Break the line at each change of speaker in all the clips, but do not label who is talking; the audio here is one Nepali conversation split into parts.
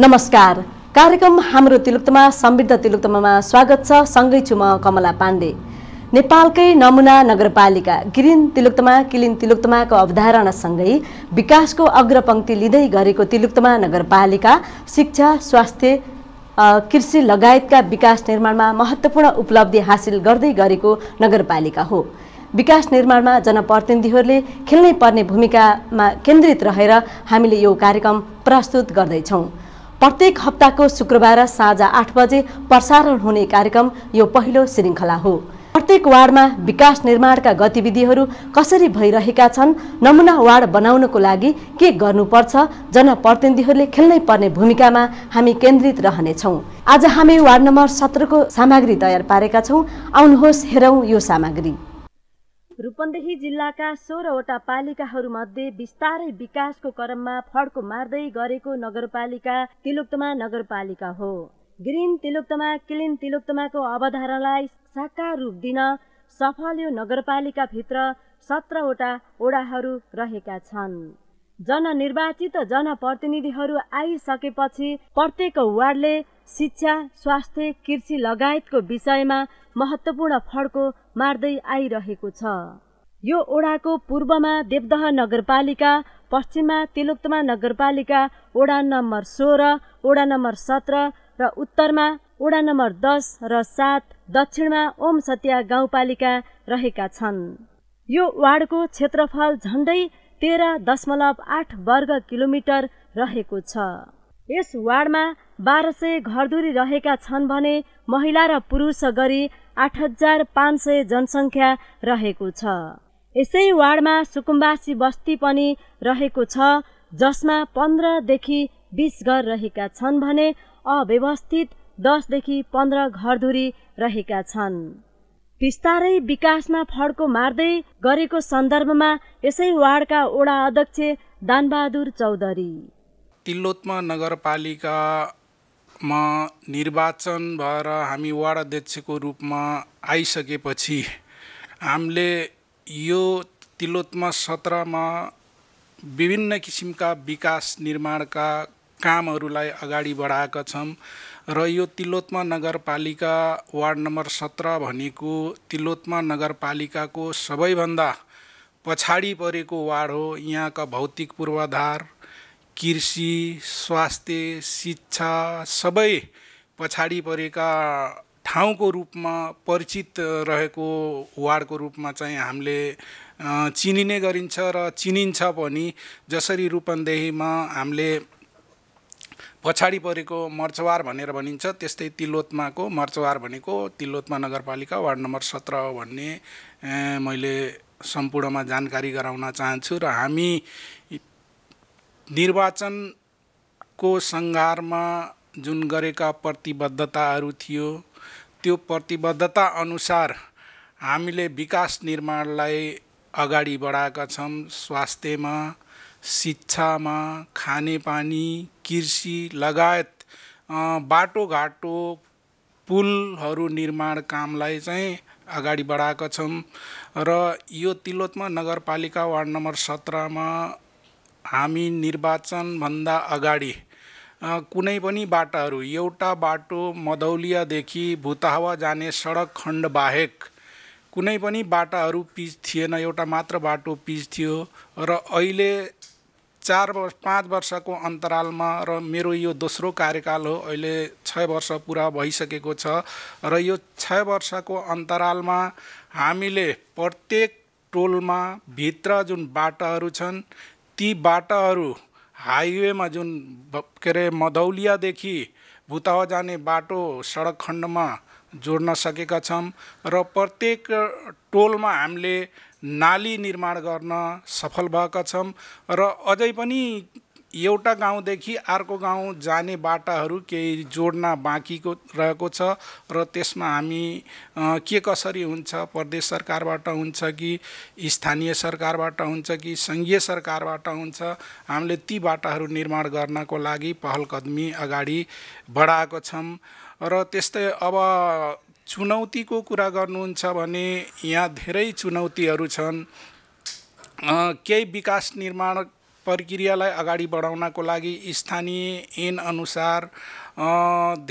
नमस्कार कार्यक्रम हाम्रो तिलुक्तमा समृद्ध तिलुक्तमा स्वागत छ सँगै छु म कमला पाण्डे नेपालकै नमुना नगरपालिका गिरिन तिलुक्तमा किलिन तिलुक्तमाको अवधारणासँगै विकासको अग्रपङ्क्ति लिँदै गरेको तिलुक्तमा नगरपालिका शिक्षा स्वास्थ्य कृषि लगायतका विकास निर्माणमा महत्त्वपूर्ण उपलब्धि हासिल गर्दै गरेको नगरपालिका हो विकास निर्माणमा जनप्रतिनिधिहरूले खेल्नै पर्ने भूमिकामा केन्द्रित रहेर हामीले यो कार्यक्रम प्रस्तुत गर्दैछौँ प्रत्येक हप्ताको शुक्रबार साँझ आठ बजे प्रसारण हुने कार्यक्रम यो पहिलो श्रृङ्खला हो प्रत्येक वार्डमा विकास निर्माणका गतिविधिहरू कसरी भइरहेका छन् नमुना वार्ड बनाउनको लागि के गर्नुपर्छ जनप्रतिनिधिहरूले खेल्नै पर्ने भूमिकामा हामी केन्द्रित रहनेछौँ आज हामी वार्ड नम्बर सत्रको सामग्री तयार पारेका छौँ आउनुहोस् हेरौँ यो सामग्री रूपन्देही जिल्लाका सोह्रवटा पालिकाहरूमध्ये बिस्तारै विकासको क्रममा फड्को मार्दै गरेको नगरपालिका तिलोक्तमा नगरपालिका हो ग्रिन तिलोक्तमा क्लिन तिलोक्तमाको अवधारणालाई साकार रूप दिन सफल यो नगरपालिकाभित्र सत्रवटा ओडाहरू रहेका छन् जननिर्वाचित जनप्रतिनिधिहरू आइसकेपछि प्रत्येक वार्डले शिक्षा स्वास्थ्य कृषि लगायतको विषयमा महत्त्वपूर्ण फड्को मार्दै आइरहेको छ यो ओडाको पूर्वमा देवदह नगरपालिका पश्चिममा तिलोक्तमा नगरपालिका ओडा नम्बर सोह्र ओडा नम्बर सत्र र उत्तरमा ओडा नम्बर दस र सात दक्षिणमा ओम सत्या गाउँपालिका रहेका छन् यो वार्डको क्षेत्रफल झन्डै तेह्र दशमलव आठ वर्ग किलोमिटर रहेको छ यस वार्डमा बाह्र सय घरधुरी रहेका छन् भने महिला र पुरुष गरी आठ हजार पाँच सय जनसङ्ख्या रहेको छ यसै वार्डमा सुकुम्बासी बस्ती पनि रहेको छ जसमा पन्ध्रदेखि बिस घर रहेका छन् भने अव्यवस्थित दसदेखि पन्ध्र घरधुरी रहेका छन् बिस्तारै विकासमा फड्को मार्दै गरेको सन्दर्भमा यसै वार्डका वडा अध्यक्ष दानबहादुर चौधरी
तिल्लोत्मा नगरपालिकामा निर्वाचन भएर हामी वार्ड अध्यक्षको रूपमा आइसकेपछि हामीले यो तिलोत्मा सत्रमा विभिन्न किसिमका विकास निर्माणका कामहरूलाई अगाडि बढाएका छौँ र यो तिलोत्मा नगरपालिका वार्ड नम्बर सत्र भनेको तिलोत्मा नगरपालिकाको सबैभन्दा पछाडि परेको वार्ड हो यहाँका भौतिक पूर्वाधार कृषि स्वास्थ्य शिक्षा सबै पछाडि परेका ठाउँको रूपमा परिचित रहेको वार्डको रूपमा चाहिँ हामीले चिनिने गरिन्छ र चिनिन्छ पनि जसरी रूपन्देहीमा हामीले पछाडि परेको मर्चवार भनेर भनिन्छ त्यस्तै तिलोत्माको मर्चवार भनेको तिलोत्मा नगरपालिका वार्ड नम्बर सत्र हो भन्ने मैले सम्पूर्णमा जानकारी गराउन चाहन्छु र हामी निर्वाचनको सङ्घारमा जुन गरेका प्रतिबद्धताहरू थियो त्यो प्रतिबद्धता अनुसार हामीले विकास निर्माणलाई अगाडि बढाएका छौँ स्वास्थ्यमा शिक्षामा खानेपानी कृषि लगायत बाटोघाटो पुलहरू निर्माण कामलाई चाहिँ अगाडि बढाएका छौँ र यो तिलोत्मा नगरपालिका वार्ड नम्बर सत्रमा हामी निर्वाचनभन्दा अगाडि कुनै पनि बाटाहरू एउटा बाटो मधौलियादेखि भुतावा जाने सडक खण्ड बाहेक कुनै पनि बाटाहरू पिच थिएन एउटा मात्र बाटो पिच थियो र अहिले चार वर्ष पाँच वर्षको अन्तरालमा र मेरो यो दोस्रो कार्यकाल हो अहिले छ वर्ष पुरा भइसकेको छ र यो छ वर्षको अन्तरालमा हामीले प्रत्येक टोलमा भित्र जुन बाटाहरू छन् ती बाटाहरू हाइवेमा जुन के अरे मधौलियादेखि भुतावा जाने बाटो सडक खण्डमा जोड्न सकेका छौँ र प्रत्येक टोलमा हामीले नाली निर्माण गर्न सफल भएका छौँ र अझै पनि एउटा गाउँदेखि अर्को गाउँ जाने बाटाहरू केही जोड्न बाँकीको रहेको छ र त्यसमा हामी के कसरी हुन्छ प्रदेश सरकारबाट हुन्छ कि स्थानीय सरकारबाट हुन्छ कि सङ्घीय सरकारबाट हुन्छ हामीले ती बाटाहरू निर्माण गर्नको लागि पहलकदमी अगाडि बढाएको छौँ र त्यस्तै अब चुनौतीको कुरा गर्नुहुन्छ भने यहाँ धेरै चुनौतीहरू छन् केही विकास निर्माण प्रक्रियालाई अगाडि बढाउनको लागि स्थानीय ऐन अनुसार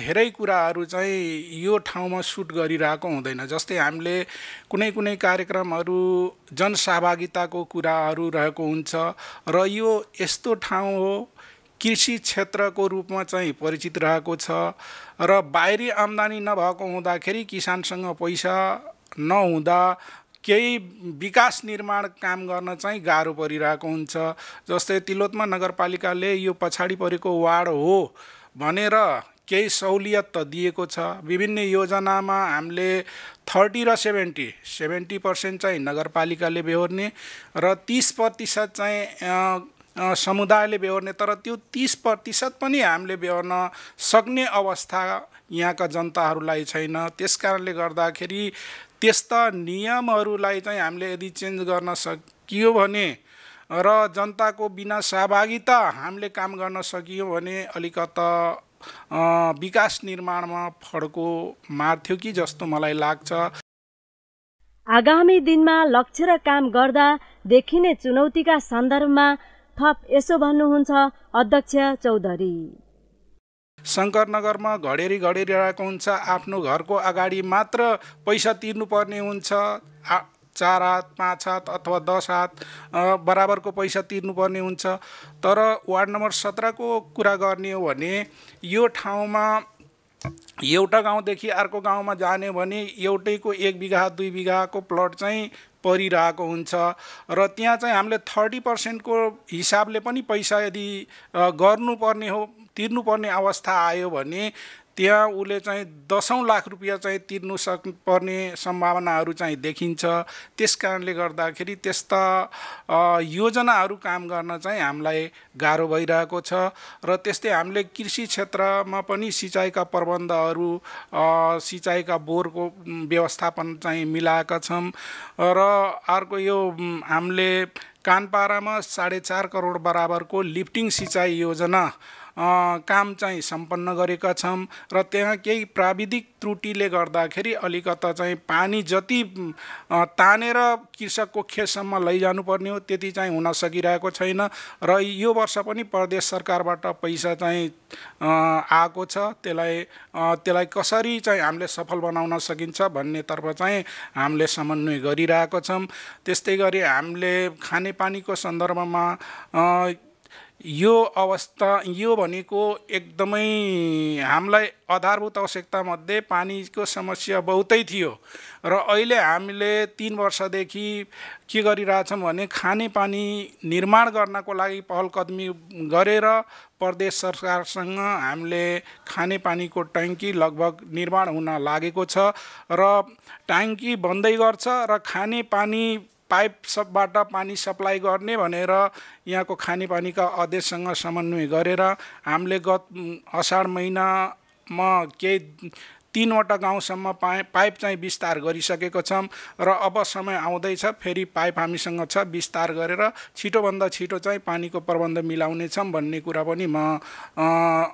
धेरै कुराहरू चाहिँ यो ठाउँमा सुट गरिरहेको हुँदैन जस्तै हामीले कुनै कुनै कार्यक्रमहरू जनसहभागिताको कुराहरू रहेको हुन्छ र यो यस्तो ठाउँ हो कृषि क्षेत्रको रूपमा चाहिँ परिचित रहेको छ र बाहिरी आम्दानी नभएको हुँदाखेरि किसानसँग पैसा नहुँदा केही विकास निर्माण काम गर्न चाहिँ गाह्रो परिरहेको हुन्छ जस्तै तिलोत्मा नगरपालिकाले यो पछाडि परेको वार्ड हो भनेर केही सहुलियत त दिएको छ विभिन्न योजनामा हामीले थर्टी र सेभेन्टी सेभेन्टी पर्सेन्ट चाहिँ नगरपालिकाले बेहोर्ने र तिस प्रतिशत चाहिँ समुदायले बेहोर्ने तर त्यो तिस प्रतिशत पनि हामीले बेहोर्न सक्ने अवस्था यहाँका जनताहरूलाई छैन त्यस कारणले गर्दाखेरि त्यस्ता नियमहरूलाई चाहिँ हामीले यदि चेन्ज गर्न सकियो भने र जनताको बिना सहभागिता हामीले काम गर्न सकियो भने अलिकता विकास निर्माणमा फड्को मार्थ्यो कि जस्तो मलाई
लाग्छ आगामी दिनमा लक्ष्य र काम गर्दा देखिने चुनौतीका सन्दर्भमा थप यसो भन्नुहुन्छ अध्यक्ष चौधरी
शङ्करनगरमा घडेरी घडेरी रहेको हुन्छ आफ्नो घरको अगाडि मात्र पैसा तिर्नुपर्ने हुन्छ चार हात पाँच हात अथवा दस हात बराबरको पैसा तिर्नुपर्ने हुन्छ तर वार्ड नम्बर सत्रको कुरा गर्ने हो भने यो ठाउँमा एउटा गाउँदेखि अर्को गाउँमा जाने भने एउटैको एक बिघा दुई बिघाको प्लट चाहिँ परिरहेको हुन्छ र त्यहाँ चाहिँ हामीले थर्टी पर्सेन्टको हिसाबले पनि पैसा यदि गर्नुपर्ने हो तिर्नुपर्ने अवस्था आयो भने त्यहाँ उसले चाहिँ दसौँ लाख रुपियाँ चाहिँ तिर्नु सक पर्ने सम्भावनाहरू चाहिँ देखिन्छ त्यस कारणले गर्दाखेरि त्यस्ता योजनाहरू काम गर्न चाहिँ हामीलाई गाह्रो भइरहेको छ र त्यस्तै हामीले कृषि क्षेत्रमा पनि सिँचाइका प्रबन्धहरू सिँचाइका बोरको व्यवस्थापन चाहिँ मिलाएका छौँ र अर्को यो हामीले कानपारामा साढे चार करोड बराबरको लिफ्टिङ सिँचाइ योजना काम चाहिँ सम्पन्न गरेका छौँ र त्यहाँ केही प्राविधिक त्रुटिले गर्दाखेरि अलिकता चाहिँ पानी जति तानेर कृषकको खेतसम्म लैजानुपर्ने हो त्यति चाहिँ हुन सकिरहेको छैन र यो वर्ष पनि प्रदेश सरकारबाट पैसा चाहिँ आएको छ त्यसलाई त्यसलाई कसरी चाहिँ हामीले सफल बनाउन सकिन्छ भन्नेतर्फ चाहिँ हामीले समन्वय गरिरहेको छौँ त्यस्तै गरी हामीले खानेपानीको सन्दर्भमा यो अवस्था यो भनेको एकदमै हामीलाई आधारभूत आवश्यकतामध्ये पानीको समस्या बहुतै थियो र अहिले हामीले तिन वर्षदेखि के गरिरहेछौँ भने खानेपानी निर्माण गर्नको लागि पहलकदमी गरेर प्रदेश सरकारसँग हामीले खानेपानीको ट्याङ्की लगभग निर्माण हुन लागेको छ र ट्याङ्की बन्दै गर्छ र खाने पानी पाइप सबबाट पानी सप्लाई गर्ने भनेर यहाँको खानेपानीका अध्यक्षसँग समन्वय गरेर हामीले गत असार महिनामा केही तिनवटा गाउँसम्म पाइ पाइप चाहिँ विस्तार गरिसकेको छौँ र अब समय आउँदैछ फेरि पाइप हामीसँग छ विस्तार गरेर छिटोभन्दा छिटो चाहिँ पानीको प्रबन्ध मिलाउनेछौँ भन्ने कुरा पनि म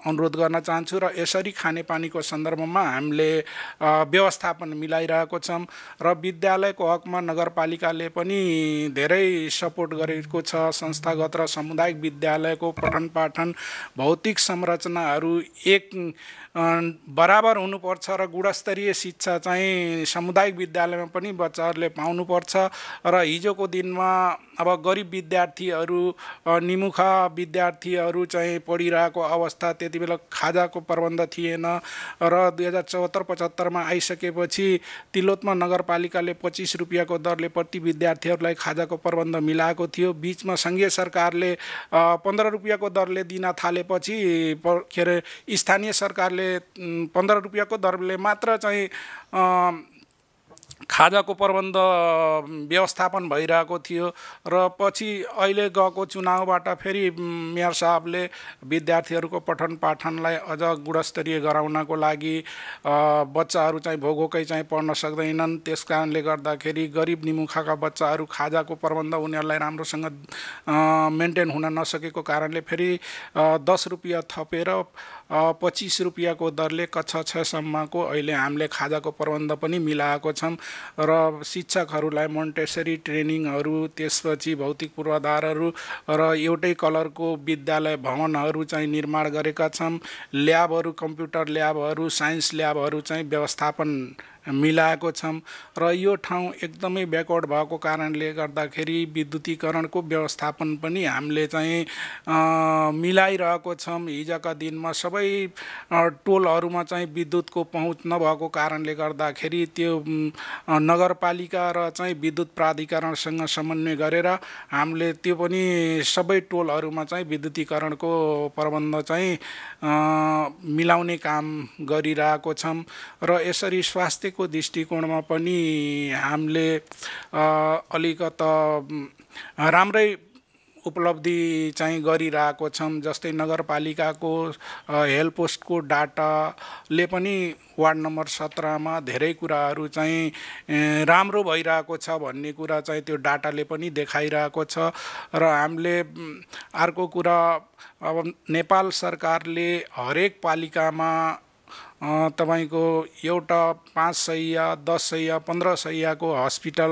अनुरोध गर्न चाहन्छु र यसरी खानेपानीको सन्दर्भमा हामीले व्यवस्थापन मिलाइरहेको छौँ र विद्यालयको हकमा नगरपालिकाले पनि धेरै सपोर्ट गरेको छ संस्थागत र सामुदायिक विद्यालयको पठन पाठन भौतिक संरचनाहरू एक बराबर हुनुपर्छ र गुणस्तरीय शिक्षा चाहिँ सामुदायिक विद्यालयमा पनि बच्चाहरूले पाउनुपर्छ र हिजोको दिनमा अब गरिब विद्यार्थीहरू निमुखा विद्यार्थीहरू चाहिँ पढिरहेको अवस्था त्यति बेला खाजाको प्रबन्ध थिएन र दुई हजार चौहत्तर पचहत्तरमा आइसकेपछि तिलोत्मा नगरपालिकाले पच्चिस रुपियाँको दरले प्रति विद्यार्थीहरूलाई खाजाको प्रबन्ध मिलाएको थियो बिचमा सङ्घीय सरकारले पन्ध्र रुपियाँको दरले दिन थालेपछि के अरे स्थानीय सरकारले पन्ध्र रुपियाँको दर हिसाबले मात्र चाहिँ खाजाको प्रबन्ध व्यवस्थापन भइरहेको थियो र पछि अहिले गएको चुनावबाट फेरि मेयर साहबले विद्यार्थीहरूको पठन पाठनलाई अझ गुणस्तरीय गराउनको लागि बच्चाहरू चाहिँ भोगोकै चाहिँ पढ्न सक्दैनन् त्यस कारणले गर्दाखेरि गरिब निमुखाका बच्चाहरू खाजाको प्रबन्ध उनीहरूलाई राम्रोसँग मेन्टेन हुन नसकेको कारणले फेरि दस रुपियाँ थपेर पच्चिस रुपियाँको दरले कक्षा छसम्मको अहिले हामीले खाजाको प्रबन्ध पनि मिलाएको छौँ र शिक्षकहरूलाई मोन्टेसरी ट्रेनिङहरू त्यसपछि भौतिक पूर्वाधारहरू र एउटै कलरको विद्यालय भवनहरू चाहिँ निर्माण गरेका छौँ ल्याबहरू कम्प्युटर ल्याबहरू साइन्स ल्याबहरू चाहिँ व्यवस्थापन मिलाएको छौँ र यो ठाउँ एकदमै ब्याकवर्ड भएको कारणले गर्दाखेरि विद्युतीकरणको व्यवस्थापन पनि हामीले चाहिँ मिलाइरहेको छौँ हिजोका दिनमा सबै टोलहरूमा चाहिँ विद्युतको पहुँच नभएको कारणले गर्दाखेरि त्यो नगरपालिका र चाहिँ विद्युत प्राधिकरणसँग समन्वय गरेर हामीले त्यो पनि सबै टोलहरूमा चाहिँ विद्युतीकरणको प्रबन्ध चाहिँ मिलाउने काम गरिरहेको छौँ र यसरी स्वास्थ्य को दृष्टिकोणमा पनि हामीले अलिकत राम्रै उपलब्धि चाहिँ गरिरहेको छौँ जस्तै नगरपालिकाको हेल्पोस्टको डाटाले पनि वार्ड नम्बर सत्रमा धेरै कुराहरू चाहिँ राम्रो भइरहेको छ भन्ने कुरा चाहिँ त्यो डाटाले पनि देखाइरहेको छ र हामीले अर्को कुरा अब नेपाल सरकारले हरेक पालिकामा तपाईँको एउटा पाँच सय दस सय पन्ध्र सयको हस्पिटल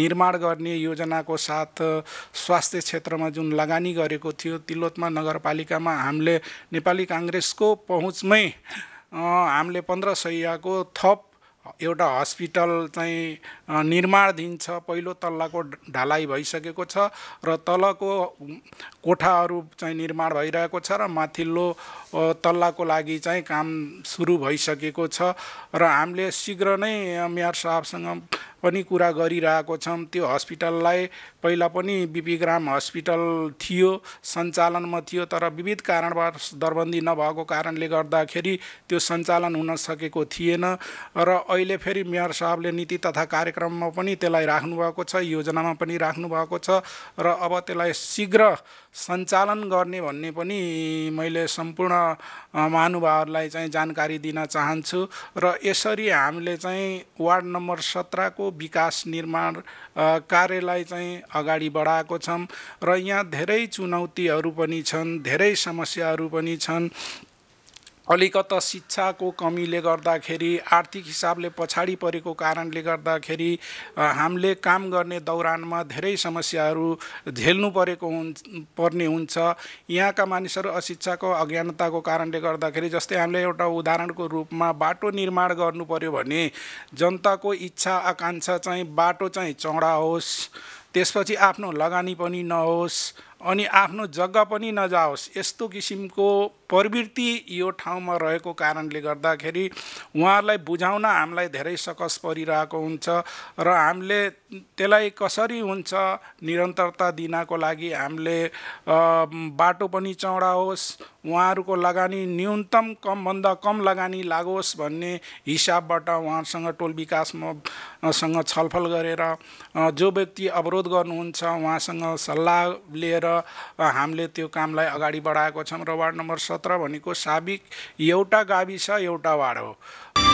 निर्माण गर्ने योजनाको साथ स्वास्थ्य क्षेत्रमा जुन लगानी गरेको थियो तिलोत्मा नगरपालिकामा हामीले नेपाली काङ्ग्रेसको पहुँचमै हामीले पन्ध्र सयको थप एउटा हस्पिटल चाहिँ निर्माणधीन छ पहिलो तल्लाको ढालाइ भइसकेको छ र तलको कोठाहरू चाहिँ निर्माण भइरहेको छ र माथिल्लो तल्लाको लागि चाहिँ काम सुरु भइसकेको छ र हामीले शीघ्र नै मेयर साहबसँग पनि कुरा गरिरहेको छौँ त्यो हस्पिटललाई पहिला पनि बिपीग्राम हस्पिटल थियो सञ्चालनमा थियो तर विविध कारणबाट दरबन्दी नभएको कारणले गर्दाखेरि त्यो सञ्चालन हुन सकेको थिएन र अहिले फेरि मेयर साहबले नीति तथा कार्यक्रममा पनि त्यसलाई राख्नुभएको छ योजनामा पनि राख्नुभएको छ र अब त्यसलाई शीघ्र सञ्चालन गर्ने भन्ने पनि मैले सम्पूर्ण महानुभावहरूलाई चाहिँ जानकारी दिन चाहन्छु र यसरी हामीले चाहिँ वार्ड नम्बर सत्रको विकास निर्माण कार्यलाई चाहिँ अगाडि बढाएको छौँ र यहाँ धेरै चुनौतीहरू पनि छन् धेरै समस्याहरू पनि छन् अलिकता शिक्षाको कमीले गर्दाखेरि आर्थिक हिसाबले पछाडि परेको कारणले गर्दाखेरि हामीले काम गर्ने दौरानमा धेरै समस्याहरू झेल्नु परेको हुन् पर्ने हुन्छ यहाँका मानिसहरू अशिक्षाको अज्ञानताको कारणले गर्दाखेरि जस्तै हामीले एउटा उदाहरणको रूपमा बाटो निर्माण गर्नु पऱ्यो भने जनताको इच्छा आकाङ्क्षा चाहिँ बाटो चाहिँ चौडा होस् त्यसपछि आफ्नो लगानी पनि नहोस् अनि आफ्नो जग्गा पनि नजाओस् यस्तो किसिमको प्रवृत्ति यो ठाउँमा रहेको कारणले गर्दाखेरि उहाँहरूलाई बुझाउन हामीलाई धेरै सकस परिरहेको हुन्छ र हामीले त्यसलाई कसरी हुन्छ निरन्तरता दिनको लागि हामीले बाटो पनि चौडा होस् उहाँहरूको लगानी न्यूनतम कमभन्दा कम लगानी लागोस् भन्ने हिसाबबाट उहाँहरूसँग टोल विकासमा सँग छलफल गरेर जो व्यक्ति अवरोध गर्नुहुन्छ उहाँसँग सल्लाह लिएर र हामीले त्यो कामलाई अगाडि बढाएको छौँ र वार्ड नम्बर सत्र भनेको साबिक एउटा गाविस एउटा वार्ड हो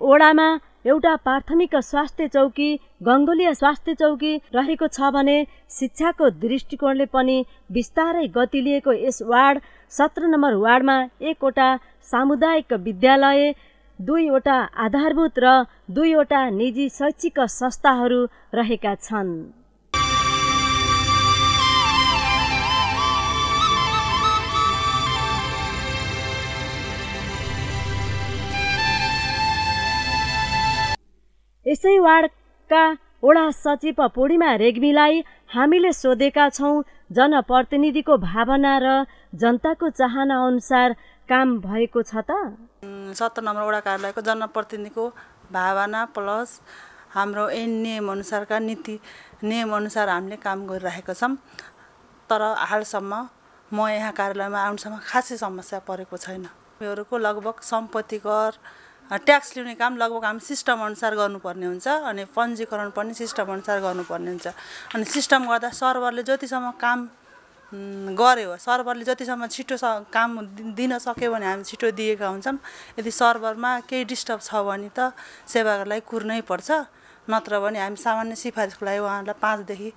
ओडामा एउटा प्राथमिक स्वास्थ्य चौकी गङ्गोलीय स्वास्थ्य चौकी रहेको छ भने शिक्षाको दृष्टिकोणले पनि बिस्तारै गति लिएको यस वार्ड सत्र नम्बर वार्डमा एकवटा सामुदायिक विद्यालय दुईवटा आधारभूत र दुईवटा निजी शैक्षिक संस्थाहरू रहेका छन् यसै वार्डका वडा सचिव पूर्णिमा रेग्मीलाई हामीले सोधेका छौँ जनप्रतिनिधिको भावना र जनताको चाहना अनुसार काम भएको छ त
सत्र नम्बर वडा कार्यालयको जनप्रतिनिधिको भावना प्लस हाम्रो एन अनुसारका नीति नियम अनुसार हामीले काम गरिरहेका छौँ तर हालसम्म म यहाँ कार्यालयमा आउनुसम्म खासै समस्या परेको छैन उनीहरूको लगभग सम्पत्ति कर ट्याक्स लिने काम लगभग हामी अनुसार गर्नुपर्ने हुन्छ अनि पञ्जीकरण पनि सिस्टम अनुसार गर्नुपर्ने हुन्छ अनि सिस्टम गर्दा सर्भरले जतिसम्म काम गऱ्यो सर्भरले जतिसम्म छिटो स काम दिन सक्यो भने हामी छिटो दिएका हुन्छौँ यदि सर्भरमा केही डिस्टर्ब छ भने त सेवाहरूलाई कुर्नै पर्छ नत्र भने हामी सामान्य सिफारिसको लागि उहाँहरूलाई पाँचदेखि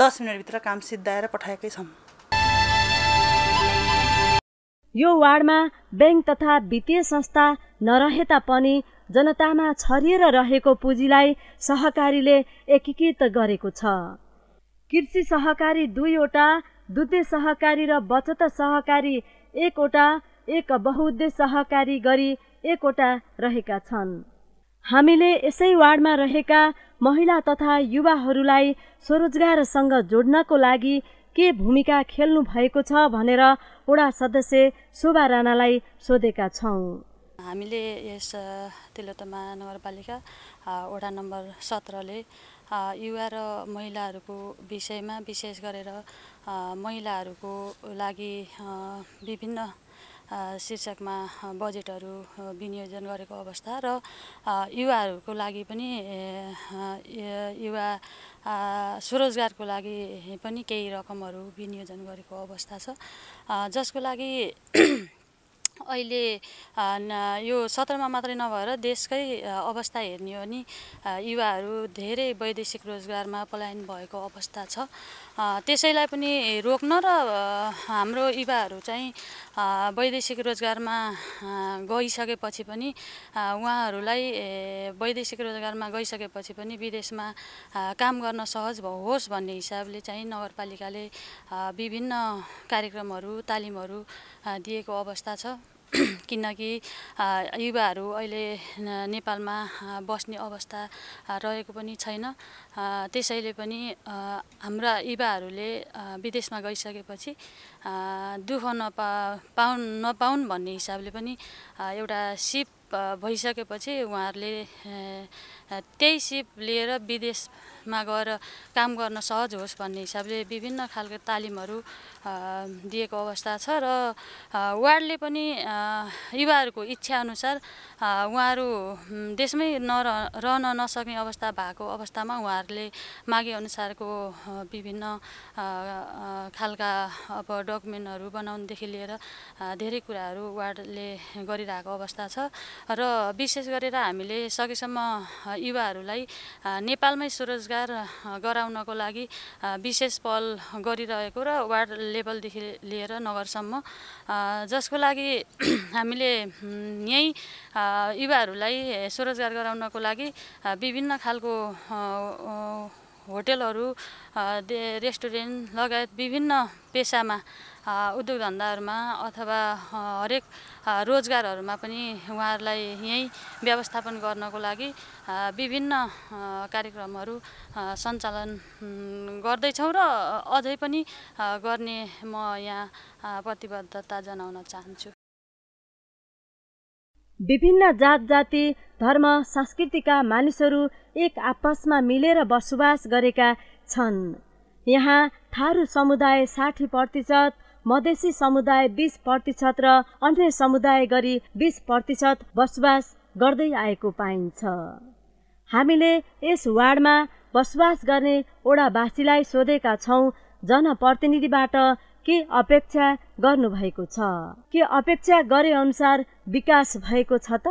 दस मिनटभित्र काम सिद्धाएर पठाएकै छौँ
यो वार्डमा ब्याङ्क तथा वित्तीय संस्था नरहे तापनि जनतामा छरिएर रहेको पुँजीलाई सहकारीले एकीकृत गरेको छ कृषि सहकारी दुईवटा दुधे सहकारी र बचत सहकारी एकवटा एक, एक सहकारी गरी एकवटा रहेका छन् हामीले यसै वार्डमा रहेका महिला तथा युवाहरूलाई स्वरोजगारसँग जोड्नको लागि के भूमिका खेल्नु भएको छ भनेर वडा सदस्य शोभा राणालाई सोधेका छौँ
हामीले यस तिलोतमा नगरपालिका वडा नम्बर सत्रले युवा र महिलाहरूको विषयमा विशेष गरेर महिलाहरूको लागि विभिन्न शीर्षकमा बजेटहरू विनियोजन गरेको अवस्था र युवाहरूको लागि पनि युवा स्वरोजगारको लागि पनि केही रकमहरू विनियोजन गरेको अवस्था छ जसको लागि अहिले यो सत्रमा मात्रै नभएर देशकै अवस्था हेर्ने हो नि युवाहरू धेरै वैदेशिक रोजगारमा पलायन भएको अवस्था छ त्यसैलाई पनि रोक्न र हाम्रो युवाहरू चाहिँ वैदेशिक रोजगारमा गइसकेपछि पनि उहाँहरूलाई वैदेशिक रोजगारमा गइसकेपछि पनि विदेशमा काम गर्न सहज होस् भन्ने हिसाबले चाहिँ नगरपालिकाले विभिन्न कार्यक्रमहरू तालिमहरू दिएको अवस्था छ किनकि युवाहरू अहिले नेपालमा बस्ने अवस्था रहेको पनि छैन त्यसैले पनि हाम्रा युवाहरूले विदेशमा गइसकेपछि दुःख नपा पाउन नपाउन् भन्ने हिसाबले पनि एउटा सिप भइसकेपछि उहाँहरूले त्यही सिप लिएर विदेशमा गएर काम गर्न सहज होस् भन्ने हिसाबले विभिन्न खालको तालिमहरू दिएको अवस्था छ र वार्डले पनि युवाहरूको इच्छाअनुसार उहाँहरू देशमै नर रहन नसक्ने अवस्था भएको अवस्थामा उहाँहरूले मागेअनुसारको विभिन्न खालका अब डकुमेन्टहरू बनाउनुदेखि लिएर धेरै कुराहरू वार्डले गरिरहेको अवस्था छ र विशेष गरेर हामीले सकेसम्म युवाहरूलाई नेपालमै स्वरोजगार गराउनको लागि विशेष पहल गरिरहेको र वार्ड लेभलदेखि लिएर नगरसम्म जसको लागि हामीले यहीँ युवाहरूलाई स्वरोजगार गराउनको लागि विभिन्न खालको होटलहरू रेस्टुरेन्ट लगायत विभिन्न पेसामा उद्योग धन्दाहरूमा अथवा हरेक रोजगारहरूमा पनि उहाँहरूलाई यहीँ व्यवस्थापन गर्नको लागि विभिन्न कार्यक्रमहरू सञ्चालन गर्दैछौँ र अझै पनि गर्ने म यहाँ प्रतिबद्धता जनाउन चाहन्छु
विभिन्न जात जाति धर्म संस्कृतिका मानिसहरू एक आपसमा मिलेर बसोबास गरेका छन् यहाँ थारू समुदाय साठी प्रतिशत मधेसी समुदाय बिस प्रतिशत र अन्य समुदाय गरी बिस प्रतिशत बसोबास गर्दै आएको पाइन्छ हामीले यस वार्डमा बसोबास गर्ने ओडावासीलाई सोधेका छौँ जनप्रतिनिधिबाट के अपेक्षा गर्नुभएको छ के अपेक्षा गरे अनुसार विकास भएको छ त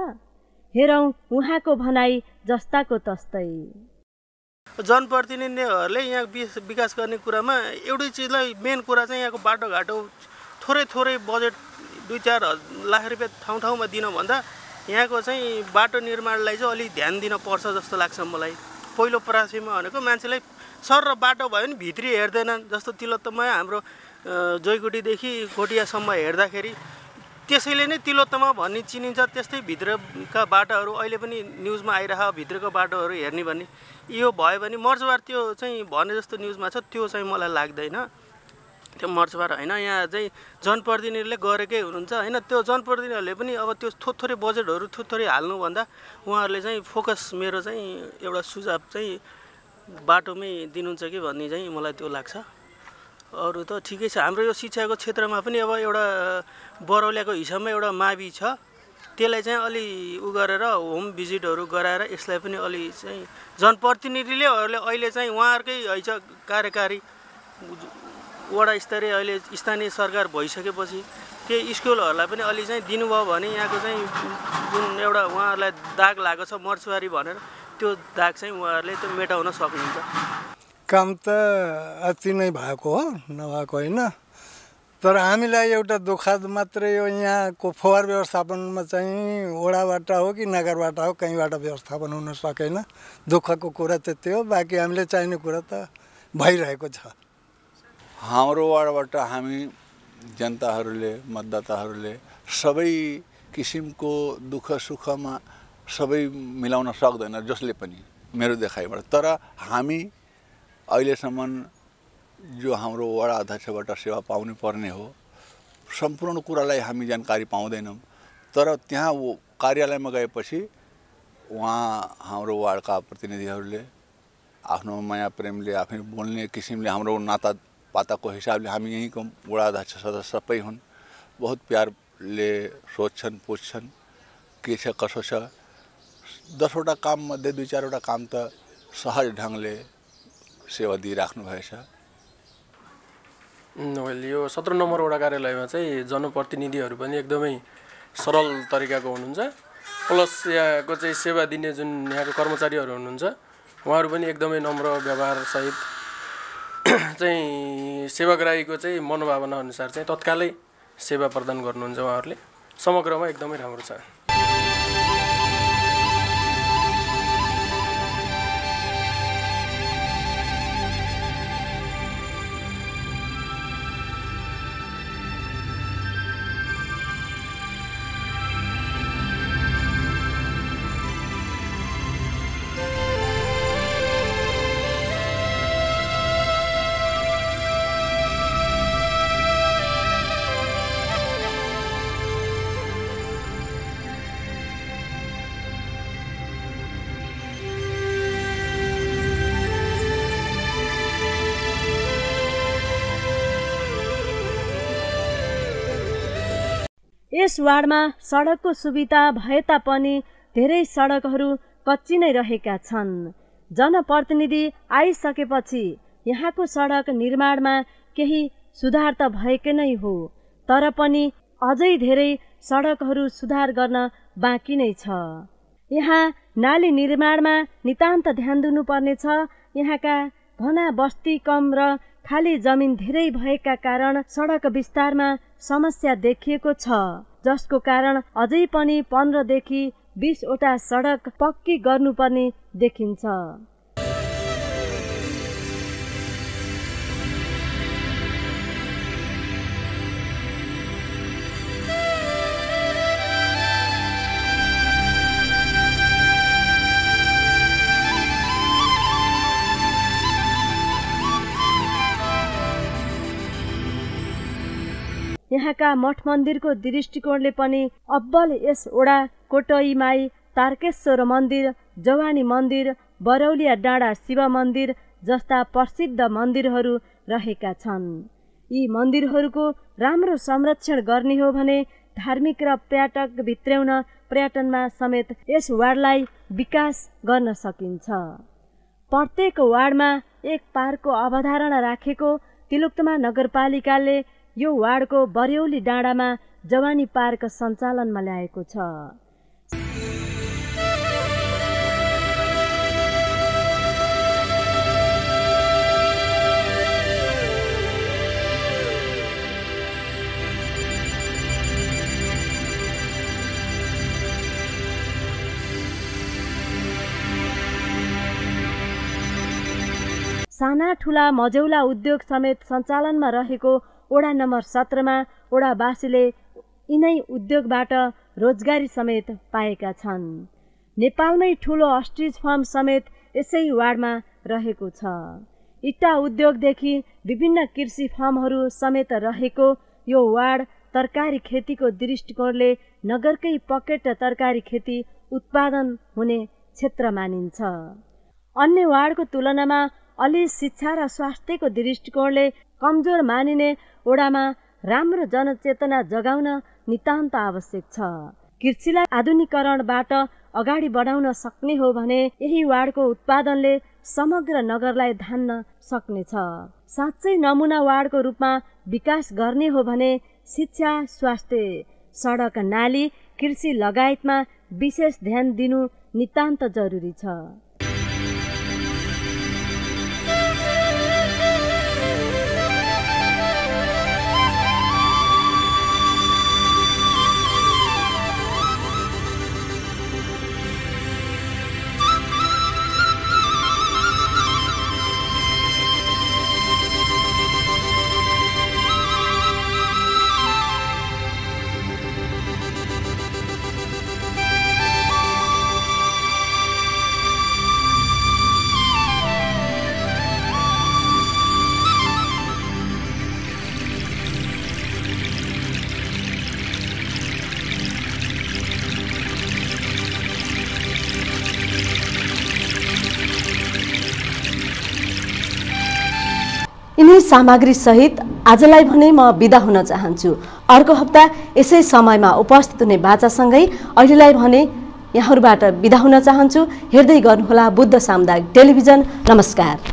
हेरौँ उहाँको भनाई जस्ताको तस्तै
जनप्रतिनिधिहरूले यहाँ विकास गर्ने कुरामा एउटै चिजलाई मेन कुरा चाहिँ यहाँको बाटोघाटो थोरै थोरै बजेट दुई चार लाख रुपियाँ ठाउँ ठाउँमा दिन भन्दा यहाँको चाहिँ बाटो निर्माणलाई चाहिँ अलिक ध्यान दिनपर्छ जस्तो लाग्छ मलाई पहिलो प्राथमिकमा भनेको मान्छेलाई सर र बाटो भयो भने भित्री हेर्दैनन् जस्तो तिलोत्तमा हाम्रो जयकुटीदेखि खोटियासम्म हेर्दाखेरि त्यसैले नै तिलोत्तमा भन्ने चिनिन्छ त्यस्तै भित्रका बाटोहरू अहिले पनि न्युजमा आइरह भित्रको बाटोहरू हेर्ने भने यो भयो भने मर्चबार त्यो चाहिँ भने जस्तो न्युजमा छ त्यो चाहिँ मलाई लाग्दैन त्यो मर्चबार होइन यहाँ चाहिँ जनप्रतिनिधिले गरेकै हुनुहुन्छ होइन त्यो जनप्रतिनिधिहरूले पनि अब त्यो थोरै बजेटहरू थोरै हाल्नुभन्दा उहाँहरूले चाहिँ फोकस मेरो चाहिँ एउटा सुझाव चाहिँ बाटोमै दिनुहुन्छ कि भन्ने चाहिँ मलाई त्यो लाग्छ अरू त ठिकै छ हाम्रो यो शिक्षाको क्षेत्रमा पनि अब एउटा बरौल्याको हिसाबमा एउटा मावि छ त्यसलाई चाहिँ अलि उ गरेर होम भिजिटहरू गराएर यसलाई पनि अलि चाहिँ जनप्रतिनिधिले अहिले चाहिँ उहाँहरूकै हैछ कार्यकारी वडा स्तरीय अहिले स्थानीय सरकार भइसकेपछि त्यही स्कुलहरूलाई पनि अलि चाहिँ दिनुभयो भने यहाँको चाहिँ जुन एउटा उहाँहरूलाई दाग लागेको छ मर्चुवारी भनेर त्यो दाग चाहिँ उहाँहरूले त्यो मेटाउन सक्नुहुन्छ काम त अति नै भएको हो नभएको होइन तर हामीलाई एउटा दुखद मात्रै हो यहाँको फोहोर व्यवस्थापनमा चाहिँ वडाबाट हो कि नगरबाट हो कहीँबाट व्यवस्थापन हुन सकेन दुःखको कुरा त्यति हो बाँकी हामीले चाहिने कुरा त भइरहेको छ
हाम्रो वार्डबाट हामी जनताहरूले मतदाताहरूले सबै किसिमको दुःख सुखमा सबै मिलाउन सक्दैन जसले पनि मेरो देखाइबाट तर हामी अहिलेसम्म जो हाम्रो वडा अध्यक्षबाट सेवा पाउनु पर्ने हो सम्पूर्ण कुरालाई हामी जानकारी पाउँदैनौँ तर त्यहाँ कार्यालयमा गएपछि उहाँ हाम्रो वार्डका प्रतिनिधिहरूले आफ्नो माया प्रेमले आफै बोल्ने किसिमले हाम्रो नाता पाताको हिसाबले हामी यहीँको वडा अध्यक्ष सदस्य सबै हुन् बहुत प्यारले सोध्छन् पुज्छन् के छ कसो छ दसवटा काममध्ये दुई चारवटा काम त सहज ढङ्गले सेवा दिइराख्नुभएछ
अहिले यो सत्र नम्बर वडा कार्यालयमा चाहिँ जनप्रतिनिधिहरू पनि एकदमै सरल तरिकाको हुनुहुन्छ प्लस यहाँको चाहिँ सेवा दिने जुन यहाँको कर्मचारीहरू हुनुहुन्छ उहाँहरू पनि एकदमै नम्र व्यवहारसहित चाहिँ सेवाग्राहीको चाहिँ मनोभावना अनुसार चाहिँ तत्कालै सेवा प्रदान गर्नुहुन्छ उहाँहरूले समग्रमा एकदमै राम्रो छ
यस वार्डमा सडकको सुविधा भए तापनि धेरै सडकहरू कच्ची नै रहेका छन् जनप्रतिनिधि आइसकेपछि यहाँको सडक निर्माणमा केही सुधार त भएको नै हो तर पनि अझै धेरै सडकहरू सुधार गर्न बाँकी नै छ यहाँ नाली निर्माणमा नितान्त ध्यान दिनुपर्नेछ यहाँका घना बस्ती कम र खाली जमिन धेरै भएका कारण सडक विस्तारमा समस्या देखिएको छ जसको कारण अझै पनि पन्ध्रदेखि बिसवटा सडक पक्की गर्नुपर्ने देखिन्छ यहाँका मठ मन्दिरको दृष्टिकोणले पनि अब्बल यस ओडा कोटईमाई तारकेश्वर मन्दिर जवानी मन्दिर बरौलिया डाँडा शिव मन्दिर जस्ता प्रसिद्ध मन्दिरहरू रहेका छन् यी मन्दिरहरूको राम्रो संरक्षण गर्ने हो भने धार्मिक र पर्यटक भित्र्याउन पर्यटनमा समेत यस वार्डलाई विकास गर्न सकिन्छ प्रत्येक वार्डमा एक पार्कको अवधारणा राखेको तिलोक्तमा नगरपालिकाले यो वार्डको बर्यौली डाँडामा जवानी पार्क सञ्चालनमा ल्याएको छ साना ठुला मझौला उद्योग समेत सञ्चालनमा रहेको वडा नम्बर सत्रमा वडावासीले यिनै उद्योगबाट रोजगारी समेत पाएका छन् नेपालमै ठुलो अस्ट्रिज फार्म समेत यसै वार्डमा रहेको छ इट्टा उद्योगदेखि विभिन्न कृषि फार्महरू समेत रहेको यो वार्ड तरकारी खेतीको दृष्टिकोणले नगरकै पकेट तरकारी खेती उत्पादन हुने क्षेत्र मानिन्छ अन्य वार्डको तुलनामा अलि शिक्षा र स्वास्थ्यको दृष्टिकोणले कमजोर मानिने ओडामा राम्रो जनचेतना जगाउन नितान्त आवश्यक छ कृषिलाई आधुनिकरणबाट अगाडि बढाउन सक्ने हो भने यही वार्डको उत्पादनले समग्र नगरलाई धान्न सक्नेछ साँच्चै नमुना वार्डको रूपमा विकास गर्ने हो भने शिक्षा स्वास्थ्य सडक नाली कृषि लगायतमा विशेष ध्यान दिनु नितान्त जरुरी छ सामग्री सहित आजलाई भने म बिदा हुन चाहन्छु अर्को हप्ता यसै समयमा उपस्थित हुने बाचासँगै अहिलेलाई भने यहाँहरूबाट बिदा हुन चाहन्छु हेर्दै गर्नुहोला बुद्ध सामुदायिक टेलिभिजन नमस्कार